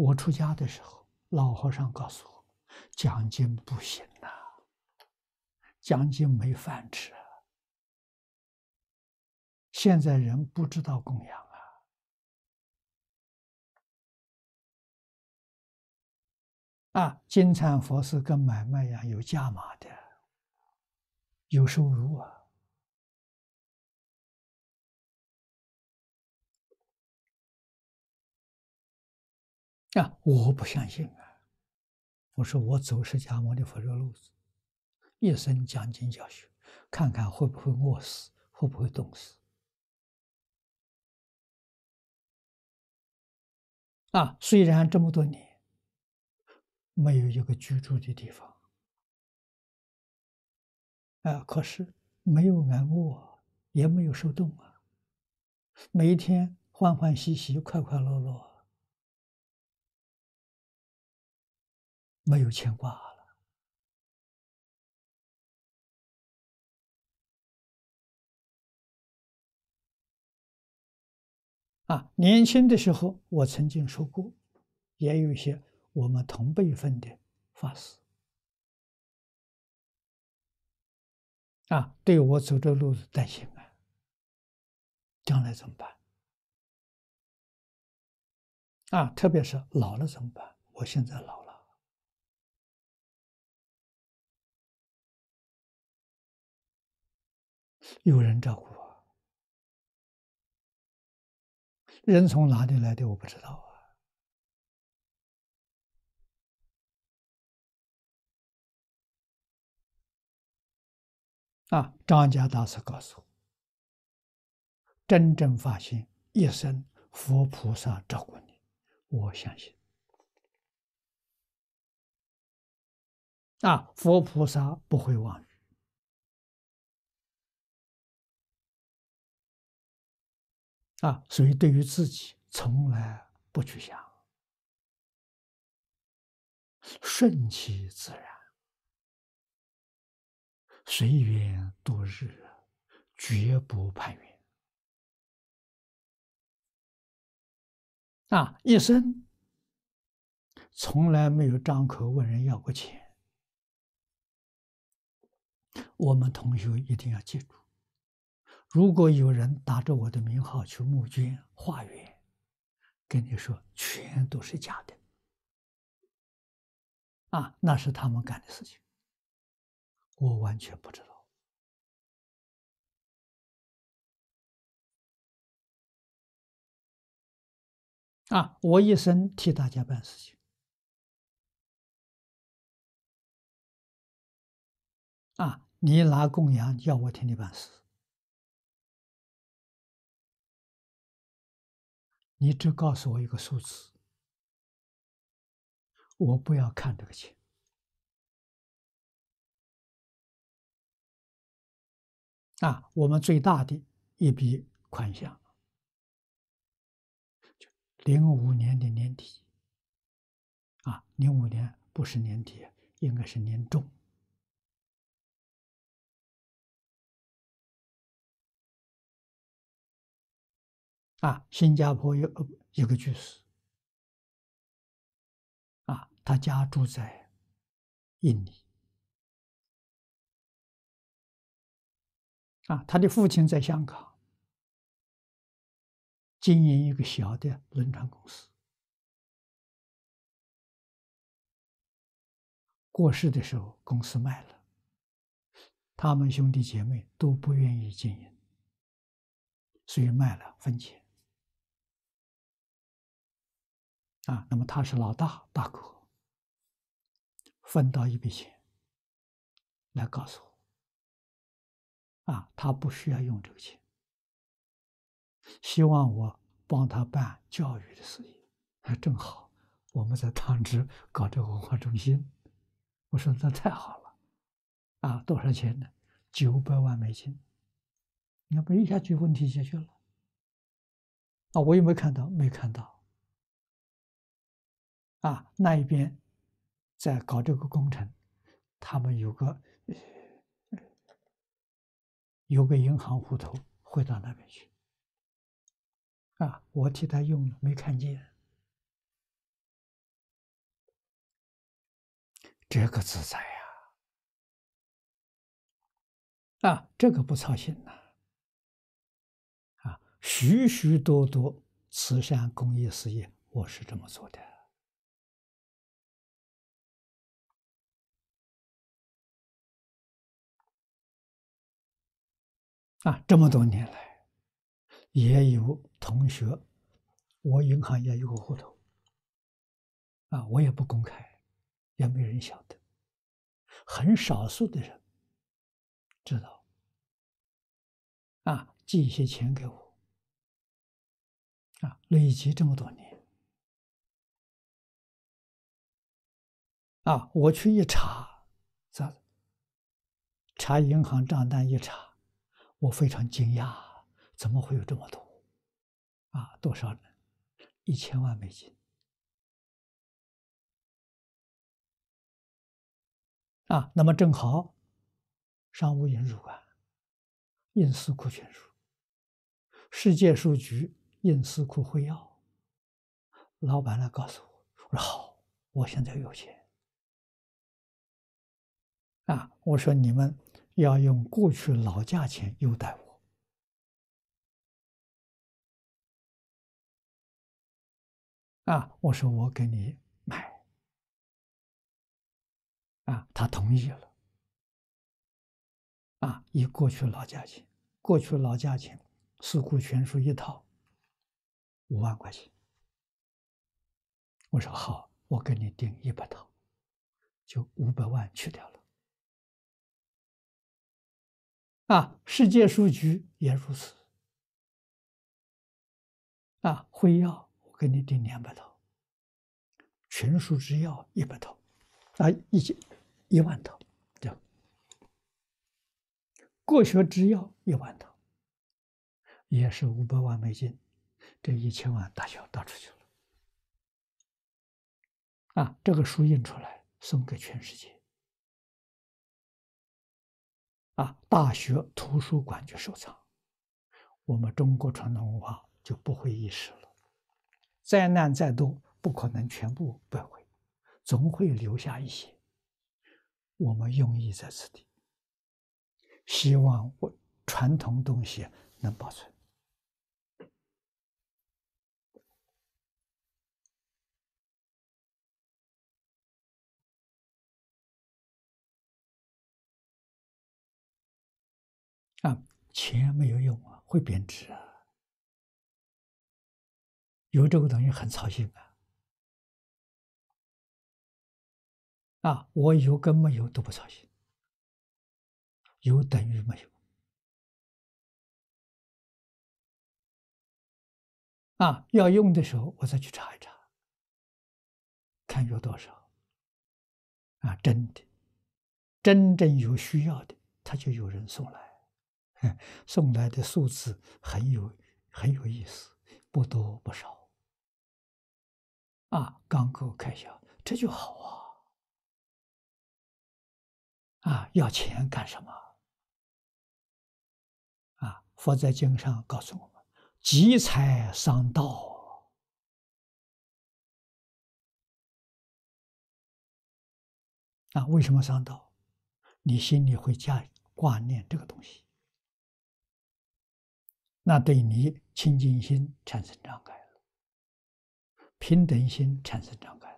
我出家的时候，老和尚告诉我，讲经不行呐，讲经没饭吃。现在人不知道供养啊，啊，金蝉佛寺跟买卖一样，有价码的，有收入啊。啊！我不相信啊！我说我走释迦牟尼佛祖路子，一生讲经教学，看看会不会饿死，会不会冻死？啊！虽然这么多年没有一个居住的地方，啊，可是没有挨饿，也没有受冻啊！每一天欢欢喜喜，快快乐乐。没有牵挂了。啊，年轻的时候我曾经说过，也有一些我们同辈分的法师啊，对我走的路子担心啊，将来怎么办？啊，特别是老了怎么办？我现在老。有人照顾啊？人从哪里来的我不知道啊。啊，张家大师告诉：我，真正发心，一生佛菩萨照顾你，我相信。啊，佛菩萨不会忘。啊，所以对于自己从来不去想，顺其自然，随缘度日，绝不攀缘。啊，一生从来没有张口问人要过钱。我们同学一定要记住。如果有人打着我的名号去募捐化缘，跟你说全都是假的，啊，那是他们干的事情，我完全不知道。啊，我一生替大家办事情。啊，你拿供养要我替你办事。你只告诉我一个数字，我不要看这个钱。啊，我们最大的一笔款项，就零五年的年底。啊，零五年不是年底，应该是年中，啊，新加坡有有一个居士，啊，他家住在印尼。啊，他的父亲在香港经营一个小的轮船公司。过世的时候，公司卖了。他们兄弟姐妹都不愿意经营，所以卖了分钱。啊，那么他是老大大哥，分到一笔钱，来告诉我。啊，他不需要用这个钱，希望我帮他办教育的事业，啊，正好我们在汤池搞这个文化中心，我说那太好了。啊，多少钱呢？九百万美金。你不一下就问题解决了。啊，我有没看到，没看到。啊，那一边在搞这个工程，他们有个有个银行户头，汇到那边去。啊，我替他用了，没看见。这个自在呀，啊，这个不操心呐。啊，许许多多慈善公益事业，我是这么做的。啊，这么多年来，也有同学，我银行也有个户头，啊，我也不公开，也没人晓得，很少数的人知道，啊，寄一些钱给我，啊，累积这么多年，啊，我去一查，查，查银行账单一查。我非常惊讶，怎么会有这么多？啊，多少呢？一千万美金。啊，那么正好，商务印书馆、印斯库全书、世界书局、印斯库会要，老板来告诉我，我说好，我现在有钱。啊，我说你们。要用过去老价钱优待我啊！我说我给你买啊，他同意了啊，以过去老价钱，过去老价钱，四库全书一套五万块钱。我说好，我给你订一百套，就五百万去掉了。啊，世界书局也如此。啊，汇要我给你订两百套，全书只要一百套，啊，一千一万套，对样。过学之要一万套，也是五百万美金，这一千万大小打出去了。啊，这个书印出来，送给全世界。啊！大学图书馆去收藏，我们中国传统文化就不会遗失了。灾难再多，不可能全部败毁，总会留下一些。我们用意在此地，希望我传统东西能保存。啊，钱没有用啊，会贬值啊。有这个东西很操心啊。啊，我有跟没有都不操心，有等于没有。啊，要用的时候我再去查一查，看有多少。啊，真的，真正有需要的，他就有人送来。送来的数字很有很有意思，不多不少，啊，刚够开销，这就好啊，啊，要钱干什么？啊，佛在经上告诉我们，积财伤道，啊，为什么伤道？你心里会加挂念这个东西。那对你清净心产生障碍了，平等心产生障碍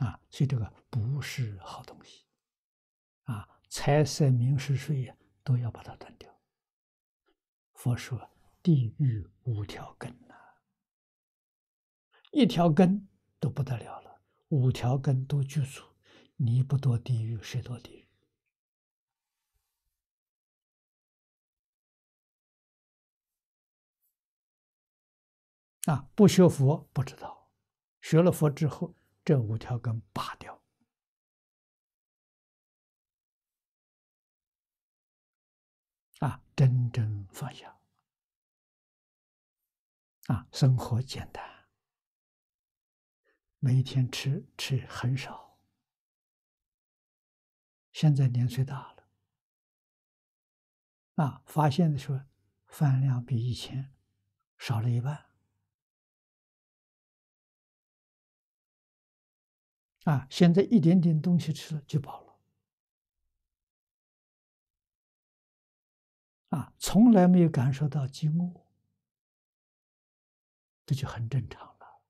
了，啊，所以这个不是好东西，啊，财色名食睡呀，都要把它断掉。佛说地狱五条根呐，一条根都不得了了，五条根多聚处，你不堕地狱，谁堕地狱？啊！不学佛不知道，学了佛之后，这五条根拔掉。啊，真正放下。啊，生活简单，每天吃吃很少。现在年岁大了，啊，发现的时候，饭量比以前少了一半。啊，现在一点点东西吃了就饱了，啊，从来没有感受到饥饿，这就很正常了。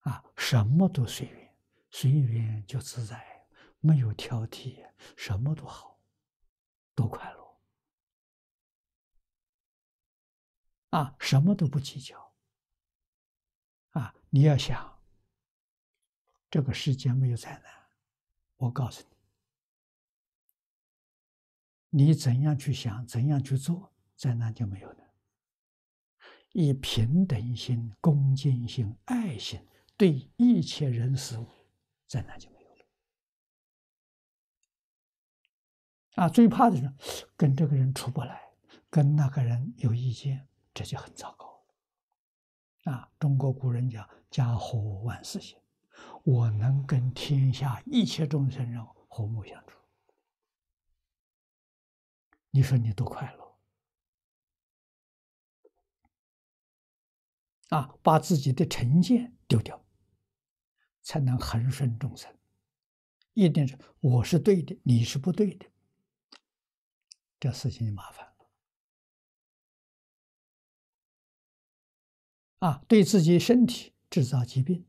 啊，什么都随缘，随缘就自在，没有挑剔，什么都好，多快乐。啊，什么都不计较。你要想，这个世界没有灾难，我告诉你，你怎样去想，怎样去做，灾难就没有了。以平等心、恭敬心、爱心对一切人事物，灾难就没有了。啊，最怕的是跟这个人处不来，跟那个人有意见，这就很糟糕。啊，中国古人讲“家和万事兴”，我能跟天下一切众生人和睦相处，你说你多快乐！啊，把自己的成见丢掉，才能横生众生。一定是我是对的，你是不对的，这事情就麻烦。啊，对自己身体制造疾病，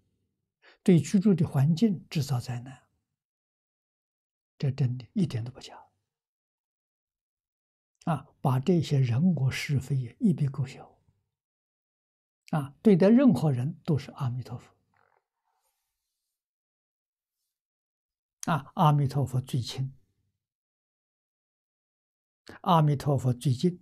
对居住的环境制造灾难，这真的一点都不假。啊，把这些人我是非也一笔勾销。啊，对待任何人都是阿弥陀佛。啊，阿弥陀佛最亲。阿弥陀佛最近。